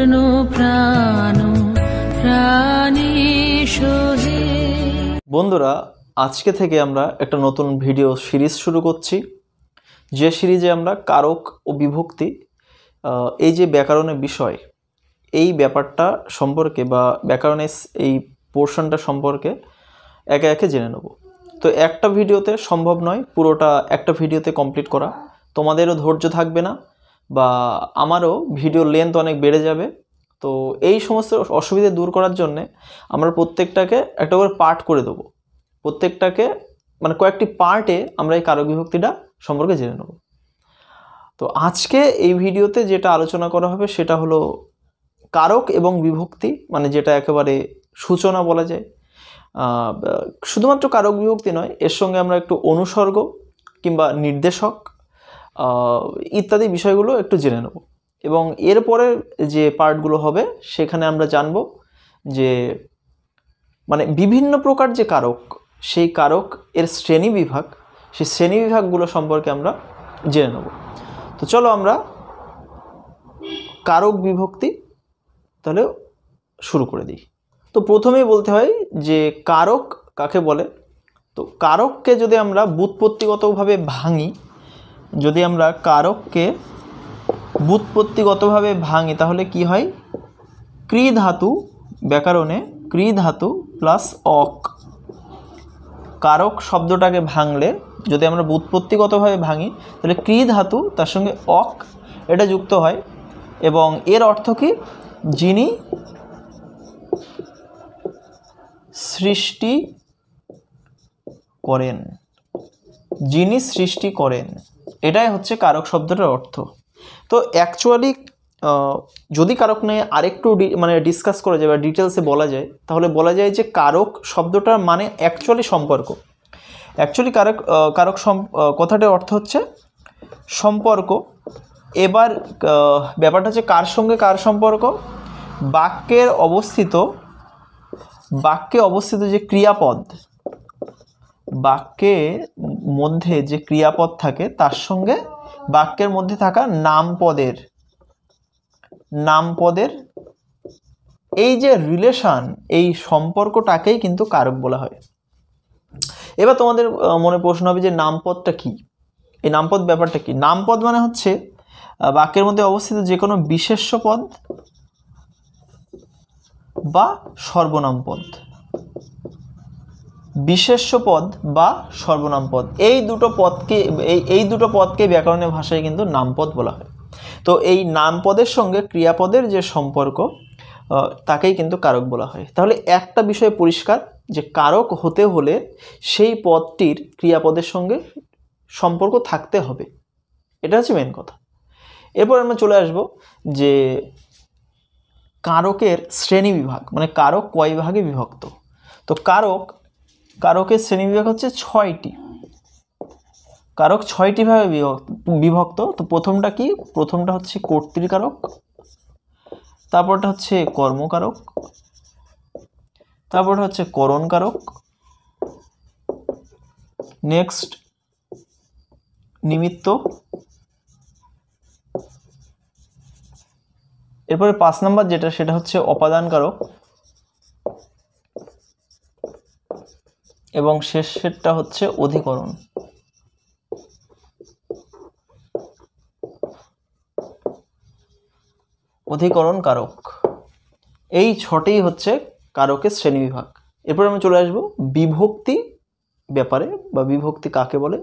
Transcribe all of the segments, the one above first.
পূর্ণ প্রাণ প্রাণী বন্ধুরা আজকে থেকে আমরা একটা নতুন ভিডিও সিরিজ শুরু করছি যে সিরিজে আমরা কারক ও বিভক্তি এই যে ব্যাকরণের বিষয় এই ব্যাপারটা সম্পর্কে বা ব্যাকরণের এই পোর্শনটা সম্পর্কে একে একে জেনে নেব তো একটা ভিডিওতে সম্ভব নয় পুরোটা একটা ভিডিওতে কমপ্লিট করা তোমাদেরও ধৈর্য থাকবে না বা আমারও ভিডিও লেন্থ অনেক বেড়ে যাবে তো এই সমস্ত অসুবিধা দূর করার জন্যে আমরা প্রত্যেকটাকে একটা করে পার্ট করে দেবো প্রত্যেকটাকে মানে কয়েকটি পার্টে আমরা এই কারক বিভক্তিটা সম্পর্কে জেনে নেব তো আজকে এই ভিডিওতে যেটা আলোচনা করা হবে সেটা হলো কারক এবং বিভক্তি মানে যেটা একেবারে সূচনা বলা যায় শুধুমাত্র কারক বিভক্তি নয় এর সঙ্গে আমরা একটু অনুসর্গ কিংবা নির্দেশক ইত্যাদি বিষয়গুলো একটু জেনে নেব এবং এরপরে যে পার্টগুলো হবে সেখানে আমরা জানব যে মানে বিভিন্ন প্রকার যে কারক সেই কারক এর শ্রেণী বিভাগ সেই শ্রেণী বিভাগগুলো সম্পর্কে আমরা জেনে নেব তো চলো আমরা কারক বিভক্তি তাহলে শুরু করে দিই তো প্রথমেই বলতে হয় যে কারক কাকে বলে তো কারককে যদি আমরা বুৎপত্তিগতভাবে ভাঙি যদি আমরা কারককে বুৎপত্তিগতভাবে ভাঙি তাহলে কি হয় ক্রি ধাতু ব্যাকরণে ক্রি ধাতু প্লাস অক কারক শব্দটাকে ভাঙলে যদি আমরা বুৎপত্তিগতভাবে ভাঙি তাহলে ক্রি ধাতু তার সঙ্গে অক এটা যুক্ত হয় এবং এর অর্থ কি যিনি সৃষ্টি করেন যিনি সৃষ্টি করেন এটাই হচ্ছে কারক শব্দটার অর্থ তো অ্যাকচুয়ালি যদি কারক নিয়ে আরেকটু মানে ডিসকাস করা যায় বা ডিটেলসে বলা যায় তাহলে বলা যায় যে কারক শব্দটার মানে অ্যাকচুয়ালি সম্পর্ক অ্যাকচুয়ালি কারক কারক কথাটার অর্থ হচ্ছে সম্পর্ক এবার ব্যাপারটা হচ্ছে কার সঙ্গে কার সম্পর্ক বাক্যের অবস্থিত বাক্যে অবস্থিত যে ক্রিয়াপদ বাক্যে মধ্যে যে ক্রিয়াপদ থাকে তার সঙ্গে বাক্যের মধ্যে থাকা নামপদের নামপদের এই যে রিলেশান এই সম্পর্কটাকেই কিন্তু কারক বলা হয় এবার তোমাদের মনে প্রশ্ন হবে যে নামপদটা কি এই নামপদ ব্যাপারটা কি নামপদ মানে হচ্ছে বাক্যের মধ্যে অবস্থিত যে কোনো বিশেষ্য পদ বা সর্বনাম পদ বিশেষ্য পদ বা সর্বনাম পদ এই দুটো পদকে এই এই দুটো পদকে ব্যাকরণের ভাষায় কিন্তু নামপদ বলা হয় তো এই নামপদের সঙ্গে ক্রিয়াপদের যে সম্পর্ক তাকেই কিন্তু কারক বলা হয় তাহলে একটা বিষয় পরিষ্কার যে কারক হতে হলে সেই পদটির ক্রিয়াপদের সঙ্গে সম্পর্ক থাকতে হবে এটা হচ্ছে মেন কথা এরপর আমরা চলে আসব যে কারকের শ্রেণী বিভাগ মানে কারক কয় ভাগে বিভক্ত তো কারক কারকের শ্রেণীবিভাগ হচ্ছে ছয়টি কারক ছয়টিভাবে বিভক্ত বিভক্ত তো প্রথমটা কি প্রথমটা হচ্ছে কর্তৃকারক তারপরটা হচ্ছে কর্মকারক তারপরটা হচ্ছে করণকারক নেক্সট নিমিত্ত এরপরে পাঁচ নাম্বার যেটা সেটা হচ্ছে অপাদানকারক এবং শেষেরটা হচ্ছে অধিকরণ অধিকরণ কারক এই ছটেই হচ্ছে কারকের শ্রেণীবিভাগ এরপর আমি চলে আসব বিভক্তি ব্যাপারে বা বিভক্তি কাকে বলে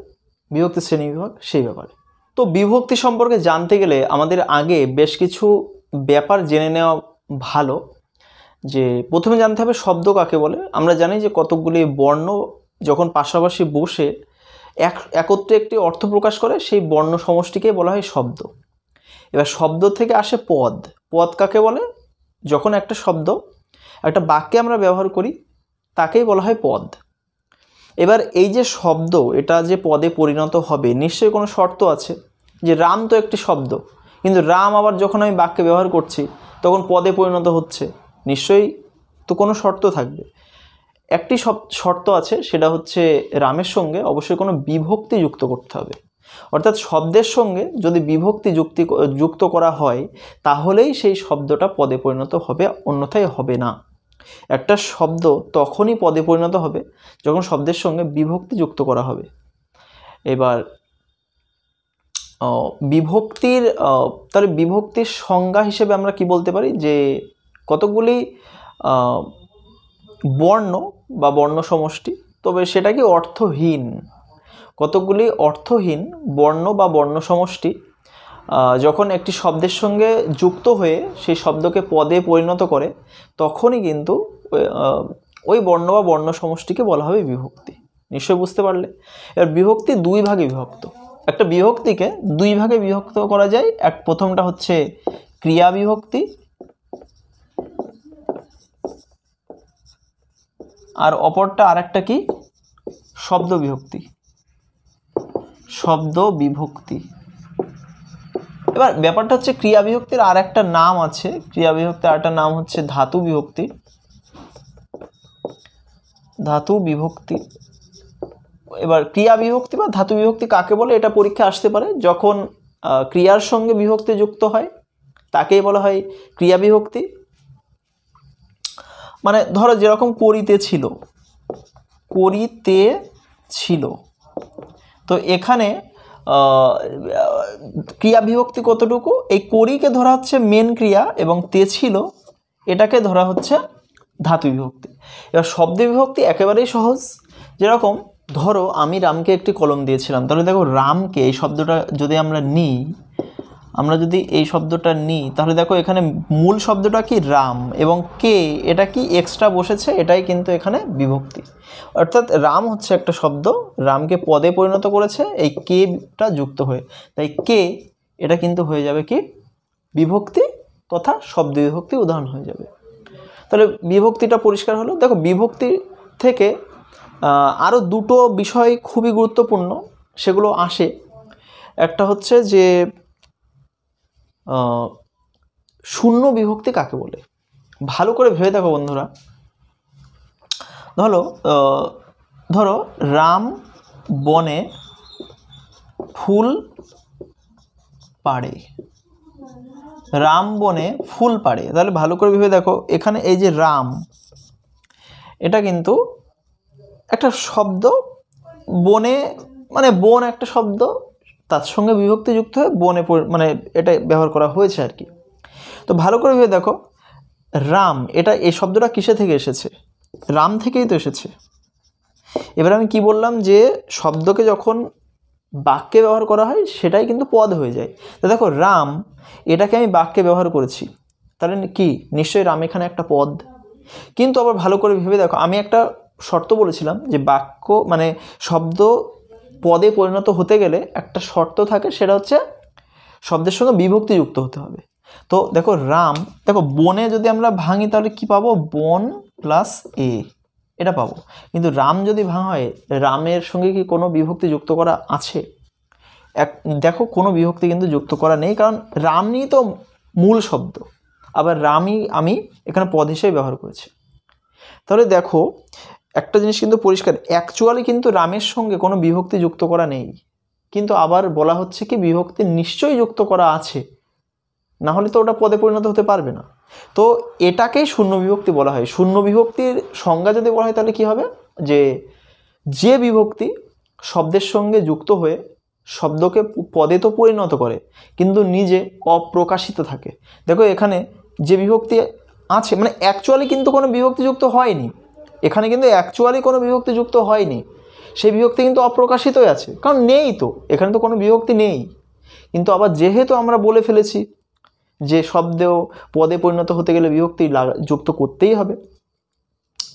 বিভক্তি শ্রেণীবিভাগ সেই ব্যাপারে তো বিভক্তি সম্পর্কে জানতে গেলে আমাদের আগে বেশ কিছু ব্যাপার জেনে নেওয়া ভালো যে প্রথমে জানতে হবে শব্দ কাকে বলে আমরা জানি যে কতকগুলি বর্ণ যখন পাশাপাশি বসে এক একত্রে একটি অর্থ প্রকাশ করে সেই বর্ণ সমষ্টিকে বলা হয় শব্দ এবার শব্দ থেকে আসে পদ পদ কাকে বলে যখন একটা শব্দ একটা বাক্যে আমরা ব্যবহার করি তাকেই বলা হয় পদ এবার এই যে শব্দ এটা যে পদে পরিণত হবে নিশ্চয়ই কোনো শর্ত আছে যে রাম তো একটি শব্দ কিন্তু রাম আবার যখন আমি বাক্যে ব্যবহার করছি তখন পদে পরিণত হচ্ছে নিশ্চয়ই তো কোনো শর্ত থাকবে একটি শর্ত আছে সেটা হচ্ছে রামের সঙ্গে অবশ্যই কোনো বিভক্তি যুক্ত করতে হবে অর্থাৎ শব্দের সঙ্গে যদি বিভক্তি যুক্তি যুক্ত করা হয় তাহলেই সেই শব্দটা পদে পরিণত হবে অন্যথায় হবে না একটা শব্দ তখনই পদে পরিণত হবে যখন শব্দের সঙ্গে বিভক্তি যুক্ত করা হবে এবার বিভক্তির তাহলে বিভক্তির সংজ্ঞা হিসেবে আমরা কি বলতে পারি যে কতকগুলি বর্ণ বা বর্ণ সমষ্টি তবে সেটা কি অর্থহীন কতকগুলি অর্থহীন বর্ণ বা বর্ণ সমষ্টি যখন একটি শব্দের সঙ্গে যুক্ত হয়ে সেই শব্দকে পদে পরিণত করে তখনই কিন্তু ওই বর্ণ বা বর্ণ সমষ্টিকে বলা হবে বিভক্তি নিশ্চয় বুঝতে পারলে এবার বিভক্তি দুই ভাগে বিভক্ত একটা বিভক্তিকে দুই ভাগে বিভক্ত করা যায় এক প্রথমটা হচ্ছে ক্রিয়া বিভক্তি আর অপরটা আরেকটা কি শব্দ বিভক্তি শব্দ বিভক্তি এবার ব্যাপারটা হচ্ছে ক্রিয়া বিভক্তির আর একটা নাম আছে ক্রিয়া বিভক্তির আর একটা নাম হচ্ছে ধাতু বিভক্তি ধাতু বিভক্তি এবার ক্রিয়া বিভক্তি বা ধাতু বিভক্তি কাকে বলে এটা পরীক্ষা আসতে পারে যখন ক্রিয়ার সঙ্গে বিভক্তি যুক্ত হয় তাকেই বলা হয় ক্রিয়া বিভক্তি মানে ধরো যেরকম করিতে ছিল করিতে ছিল তো এখানে ক্রিয়া বিভক্তি কতটুকু এই করিকে ধরা হচ্ছে মেন ক্রিয়া এবং তে ছিল এটাকে ধরা হচ্ছে ধাতু বিভক্তি এবার শব্দ বিভক্তি একেবারেই সহজ যেরকম ধরো আমি রামকে একটি কলম দিয়েছিলাম তাহলে দেখো রামকে এই শব্দটা যদি আমরা নিই আমরা যদি এই শব্দটা নিই তাহলে দেখো এখানে মূল শব্দটা কি রাম এবং কে এটা কি এক্সট্রা বসেছে এটাই কিন্তু এখানে বিভক্তি অর্থাৎ রাম হচ্ছে একটা শব্দ রামকে পদে পরিণত করেছে এই কেটা যুক্ত হয়ে তাই কে এটা কিন্তু হয়ে যাবে কি বিভক্তি তথা শব্দ বিভক্তি উদাহরণ হয়ে যাবে তাহলে বিভক্তিটা পরিষ্কার হলো দেখো বিভক্তি থেকে আরও দুটো বিষয় খুবই গুরুত্বপূর্ণ সেগুলো আসে একটা হচ্ছে যে শূন্য বিভক্তি কাকে বলে ভালো করে ভেবে দেখো বন্ধুরা ধরো ধরো রাম বনে ফুল পাড়ে রাম বনে ফুল পাড়ে তাহলে ভালো করে ভেবে দেখো এখানে এই যে রাম এটা কিন্তু একটা শব্দ বনে মানে বন একটা শব্দ সঙ্গে বিভক্তি যুক্ত হয়ে বনে মানে এটা ব্যবহার করা হয়েছে আর কি তো ভালো করে ভেবে দেখো রাম এটা এই শব্দটা কিসে থেকে এসেছে রাম থেকেই তো এসেছে এবার আমি কি বললাম যে শব্দকে যখন বাক্যে ব্যবহার করা হয় সেটাই কিন্তু পদ হয়ে যায় তো দেখো রাম এটাকে আমি বাক্যে ব্যবহার করেছি তাহলে কি নিশ্চয়ই রাম এখানে একটা পদ কিন্তু আবার ভালো করে ভেবে দেখো আমি একটা শর্ত বলেছিলাম যে বাক্য মানে শব্দ পদে পরিণত হতে গেলে একটা শর্ত থাকে সেটা হচ্ছে শব্দের সঙ্গে বিভক্তি যুক্ত হতে হবে তো দেখো রাম দেখো বনে যদি আমরা ভাঙি তাহলে কি পাবো বন প্লাস এ এটা পাবো কিন্তু রাম যদি ভাঙা হয় রামের সঙ্গে কি কোনো বিভক্তি যুক্ত করা আছে এক দেখো কোনো বিভক্তি কিন্তু যুক্ত করা নেই কারণ রামই তো মূল শব্দ আবার রামই আমি এখানে পদ হিসেবে ব্যবহার করেছি তাহলে দেখো একটা জিনিস কিন্তু পরিষ্কার অ্যাকচুয়ালি কিন্তু রামের সঙ্গে কোনো বিভক্তি যুক্ত করা নেই কিন্তু আবার বলা হচ্ছে কি বিভক্তি নিশ্চয়ই যুক্ত করা আছে না হলে তো ওটা পদে পরিণত হতে পারবে না তো এটাকেই শূন্য বিভক্তি বলা হয় শূন্য বিভক্তির সংজ্ঞা যদি বলা হয় তাহলে কী হবে যে যে বিভক্তি শব্দের সঙ্গে যুক্ত হয়ে শব্দকে পদে তো পরিণত করে কিন্তু নিজে অপ্রকাশিত থাকে দেখো এখানে যে বিভক্তি আছে মানে অ্যাকচুয়ালি কিন্তু কোনো বিভক্তিযুক্ত হয়নি এখানে কিন্তু অ্যাকচুয়ালি কোনো বিভক্তি যুক্ত হয়নি সেই বিভক্তি কিন্তু অপ্রকাশিতই আছে কারণ নেই তো এখানে তো কোনো বিভক্তি নেই কিন্তু আবার যেহেতু আমরা বলে ফেলেছি যে শব্দেও পদে পরিণত হতে গেলে বিভক্তি যুক্ত করতেই হবে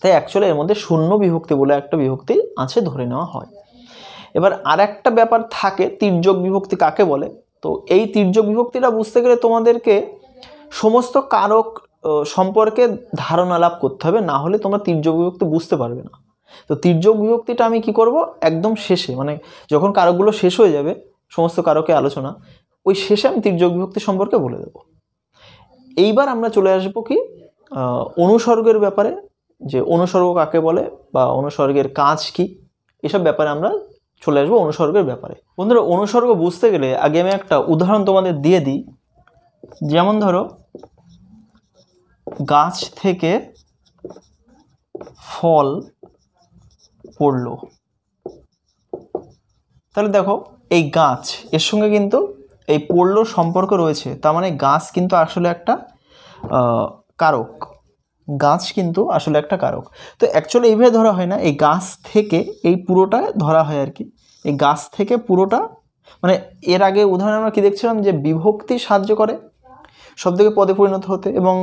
তাই অ্যাকচুয়ালি এর মধ্যে শূন্য বিভক্তি বলে একটা বিভক্তি আছে ধরে নেওয়া হয় এবার আর একটা ব্যাপার থাকে তির্যক বিভক্তি কাকে বলে তো এই তির্যক বিভক্তিটা বুঝতে গেলে তোমাদেরকে সমস্ত কারক সম্পর্কে ধারণা লাভ করতে হবে না হলে তোমরা তির্যক বিভক্তি বুঝতে পারবে না তো তির্যক বিভক্তিটা আমি কি করব একদম শেষে মানে যখন কারকগুলো শেষ হয়ে যাবে সমস্ত কারকে আলোচনা ওই শেষে আমি তির্যক বিভক্তি সম্পর্কে বলে দেব এইবার আমরা চলে আসবো কি অনুসর্গের ব্যাপারে যে অনুসর্গ কাকে বলে বা অনুসর্গের কাজ কি এসব ব্যাপারে আমরা চলে আসবো অনুসর্গের ব্যাপারে বন্ধুরা অনুসর্গ বুঝতে গেলে আগে আমি একটা উদাহরণ তোমাদের দিয়ে দিই যেমন ধরো গাছ থেকে ফল পড়ল তাহলে দেখো এই গাছ এর সঙ্গে কিন্তু এই পড়ল সম্পর্ক রয়েছে তার মানে গাছ কিন্তু আসলে একটা কারক গাছ কিন্তু আসলে একটা কারক তো অ্যাকচুয়ালি এইভাবে ধরা হয় না এই গাছ থেকে এই পুরোটা ধরা হয় আর কি এই গাছ থেকে পুরোটা মানে এর আগে উদাহরণে আমরা কী দেখছিলাম যে বিভক্তি সাহায্য করে থেকে পদে পরিণত হতে এবং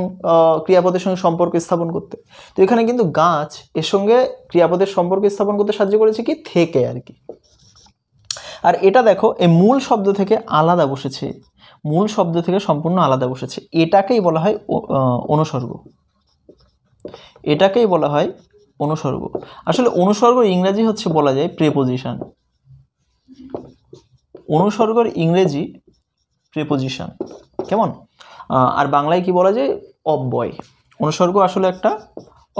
ক্রিয়াপদের সঙ্গে সম্পর্ক স্থাপন করতে তো এখানে কিন্তু গাছ এর সঙ্গে ক্রিয়াপদের সম্পর্ক স্থাপন করতে সাহায্য করেছে কি থেকে আর কি আর এটা দেখো এই মূল শব্দ থেকে আলাদা বসেছে মূল শব্দ থেকে সম্পূর্ণ আলাদা বসেছে এটাকেই বলা হয় অনুসর্গ এটাকেই বলা হয় অনুসর্গ আসলে অনুসর্গ ইংরেজি হচ্ছে বলা যায় প্রেপোজিশন অনুসর্গর ইংরেজি প্রেপোজিশন কেমন আর বাংলায় কি বলা যায় অব্যয় অনুসর্গ আসলে একটা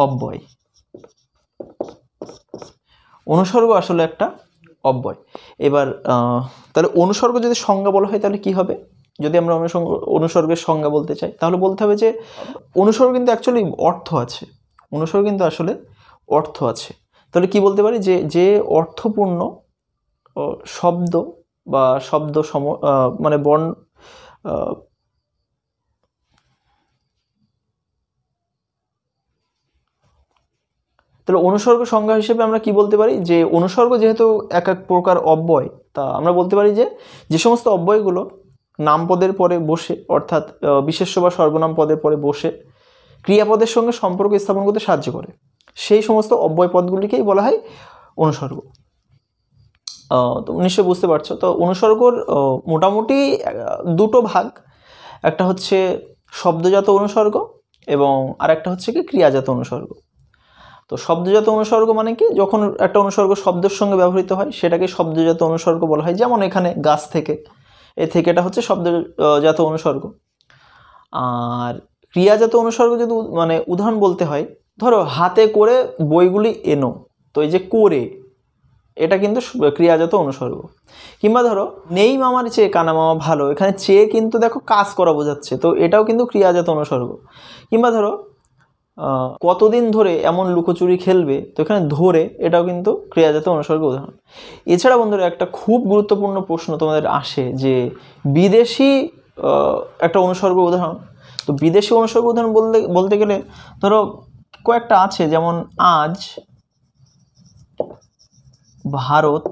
অব্যয় অনুসর্গ আসলে একটা অব্যয় এবার তাহলে অনুসর্গ যদি সংজ্ঞা বলা হয় তাহলে কি হবে যদি আমরা অনুসর্গ অনুসর্গের সংজ্ঞা বলতে চাই তাহলে বলতে হবে যে অনুসর্গ কিন্তু অ্যাকচুয়ালি অর্থ আছে অনুসর্গ কিন্তু আসলে অর্থ আছে তাহলে কি বলতে পারি যে যে অর্থপূর্ণ শব্দ বা শব্দ সম মানে বর্ণ তাহলে অনুসর্গ সংজ্ঞা হিসেবে আমরা কি বলতে পারি যে অনুসর্গ যেহেতু এক এক প্রকার অব্যয় তা আমরা বলতে পারি যে যে সমস্ত অব্যয়গুলো নামপদের পরে বসে অর্থাৎ বিশেষ্য বা সর্বনাম পদের পরে বসে ক্রিয়াপদের সঙ্গে সম্পর্ক স্থাপন করতে সাহায্য করে সেই সমস্ত অব্যয় পদগুলিকেই বলা হয় অনুসর্গ তো নিশ্চয় বুঝতে পারছো তো অনুসর্গর মোটামুটি দুটো ভাগ একটা হচ্ছে শব্দজাত অনুসর্গ এবং আরেকটা হচ্ছে কি ক্রিয়াজাত অনুসর্গ তো শব্দজাত অনুসর্গ মানে কি যখন একটা অনুসর্গ শব্দের সঙ্গে ব্যবহৃত হয় সেটাকে শব্দজাত অনুসর্গ বলা হয় যেমন এখানে গাছ থেকে এ থেকেটা হচ্ছে শব্দজাত অনুসর্গ আর ক্রিয়াজাত অনুসর্গ যদি মানে উদাহরণ বলতে হয় ধরো হাতে করে বইগুলি এনো তো এই যে করে এটা কিন্তু ক্রিয়াজাত অনুসর্গ কিংবা ধরো নেই মামার চেয়ে কানা মামা ভালো এখানে চেয়ে কিন্তু দেখো কাজ করা বোঝাচ্ছে তো এটাও কিন্তু ক্রিয়াজাত অনুসর্গ কিংবা ধরো কতদিন ধরে এমন লুকোচুরি খেলবে তো এখানে ধরে এটাও কিন্তু ক্রিয়াজাত অনুসর্গ উদাহরণ এছাড়া বন্ধুরা একটা খুব গুরুত্বপূর্ণ প্রশ্ন তোমাদের আসে যে বিদেশি একটা অনুসর্গ উদাহরণ তো বিদেশি অনুসর্গ উদাহরণ বলতে বলতে গেলে ধরো কয়েকটা আছে যেমন আজ ভারত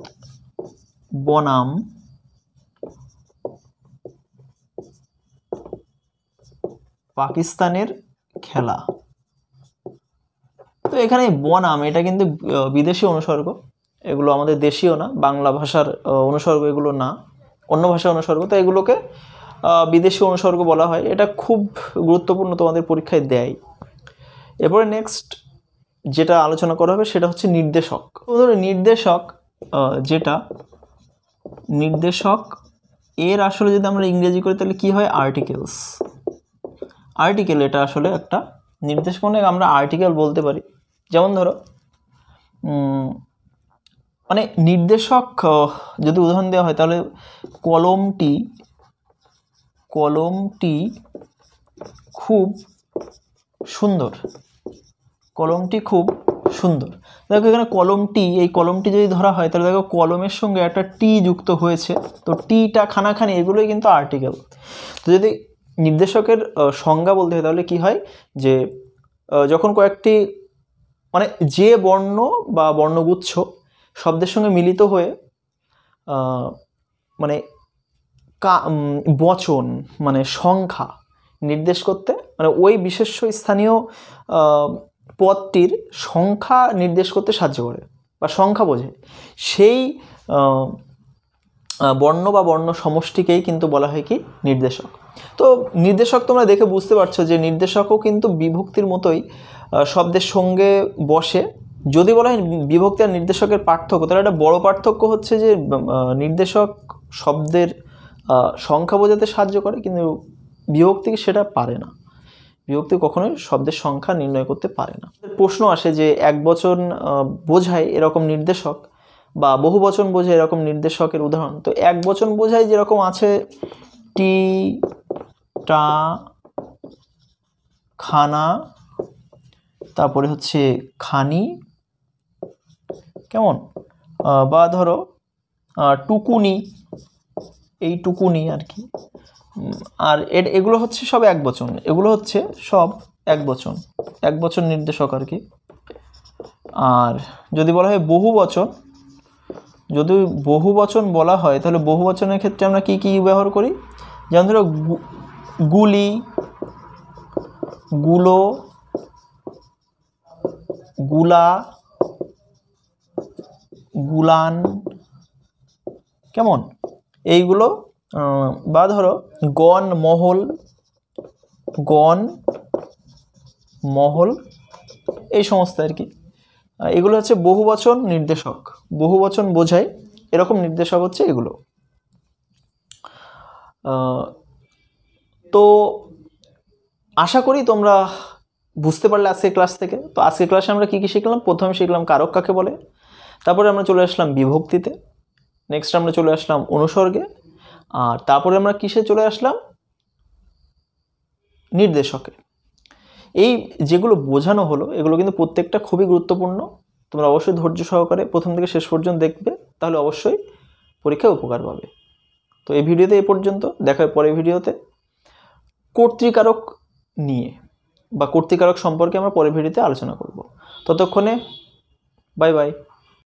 বনাম পাকিস্তানের খেলা এখানে বনাম এটা কিন্তু বিদেশি অনুসর্গ এগুলো আমাদের দেশীয় না বাংলা ভাষার অনুসর্গ এগুলো না অন্য ভাষা অনুসর্গ তো এগুলোকে বিদেশি অনুসর্গ বলা হয় এটা খুব গুরুত্বপূর্ণ তোমাদের পরীক্ষায় দেয় এরপরে নেক্সট যেটা আলোচনা করা হবে সেটা হচ্ছে নির্দেশক নির্দেশক যেটা নির্দেশক এর আসলে যদি আমরা ইংরেজি করি তাহলে কী হয় আর্টিকেলস আর্টিকেল এটা আসলে একটা নির্দেশক অনেক মানে আমরা আর্টিকেল বলতে পারি যেমন ধরো মানে নির্দেশক যদি উদাহরণ দেওয়া হয় তাহলে কলমটি কলমটি খুব সুন্দর কলমটি খুব সুন্দর দেখো এখানে কলমটি এই কলমটি যদি ধরা হয় তাহলে দেখো কলমের সঙ্গে একটা টি যুক্ত হয়েছে তো টিটা খানাখানি এগুলোই কিন্তু আর্টিকেল তো যদি নির্দেশকের সংজ্ঞা বলতে হয় তাহলে কি হয় যে যখন কয়েকটি মানে যে বর্ণ বা বর্ণগুচ্ছ শব্দের সঙ্গে মিলিত হয়ে মানে কা বচন মানে সংখ্যা নির্দেশ করতে মানে ওই বিশেষ স্থানীয় পদটির সংখ্যা নির্দেশ করতে সাহায্য করে বা সংখ্যা বোঝে সেই বর্ণ বা বর্ণ সমষ্টিকেই কিন্তু বলা হয় কি নির্দেশক তো নির্দেশক তোমরা দেখে বুঝতে পারছো যে নির্দেশকও কিন্তু বিভক্তির মতোই শব্দের সঙ্গে বসে যদি বলা হয় বিভক্তি আর নির্দেশকের পার্থক্য তাহলে একটা বড় পার্থক্য হচ্ছে যে নির্দেশক শব্দের সংখ্যা বোঝাতে সাহায্য করে কিন্তু বিভক্তি সেটা পারে না বিভক্তি কখনোই শব্দের সংখ্যা নির্ণয় করতে পারে না প্রশ্ন আসে যে এক বচন বোঝায় এরকম নির্দেশক বা বহু বচন বোঝায় এরকম নির্দেশকের উদাহরণ তো এক বচন বোঝায় যেরকম আছে টি টা খানা তারপরে হচ্ছে খানি কেমন বা ধরো টুকুনি এই টুকুনি আর কি আর এর এগুলো হচ্ছে সব এক বচন এগুলো হচ্ছে সব এক বচন এক বচন নির্দেশক আর কি আর যদি বলা হয় বহু বচন যদি বহু বচন বলা হয় তাহলে বহু বচনের ক্ষেত্রে আমরা কি কি ব্যবহার করি যেমন ধরো গুলি গুলো গুলা গুলান কেমন এইগুলো বা ধরো গণ মহল গণ মহল এই সমস্ত আর কি এগুলো হচ্ছে বহুবচন নির্দেশক বহুবচন বোঝায় এরকম নির্দেশক হচ্ছে এগুলো তো আশা করি তোমরা বুঝতে পারলে আজকে ক্লাস থেকে তো আজকে ক্লাসে আমরা কী কী শিখলাম প্রথমে শিখলাম কারক কাকে বলে তারপরে আমরা চলে আসলাম বিভক্তিতে নেক্সট আমরা চলে আসলাম অনুসর্গে আর তারপরে আমরা কিসে চলে আসলাম নির্দেশকে এই যেগুলো বোঝানো হলো এগুলো কিন্তু প্রত্যেকটা খুবই গুরুত্বপূর্ণ তোমরা অবশ্যই ধৈর্য সহকারে প্রথম থেকে শেষ পর্যন্ত দেখবে তাহলে অবশ্যই পরীক্ষায় উপকার পাবে তো এই ভিডিওতে এ পর্যন্ত দেখা পরে ভিডিওতে কর্তৃকারক নিয়ে বা কর্তিকারক সম্পর্কে আমরা পরের ভিডিওতে আলোচনা করব ততক্ষণে বাই বাই